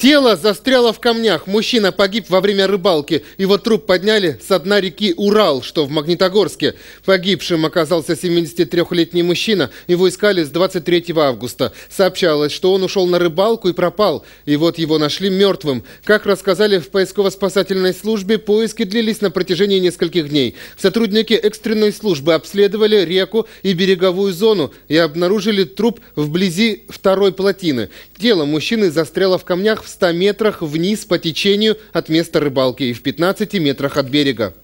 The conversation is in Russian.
Тело застряло в камнях. Мужчина погиб во время рыбалки. Его труп подняли с дна реки Урал, что в Магнитогорске. Погибшим оказался 73-летний мужчина. Его искали с 23 августа. Сообщалось, что он ушел на рыбалку и пропал. И вот его нашли мертвым. Как рассказали в поисково-спасательной службе, поиски длились на протяжении нескольких дней. Сотрудники экстренной службы обследовали реку и береговую зону и обнаружили труп вблизи второй плотины. Тело мужчины застряло в камнях в в 100 метрах вниз по течению от места рыбалки и в 15 метрах от берега.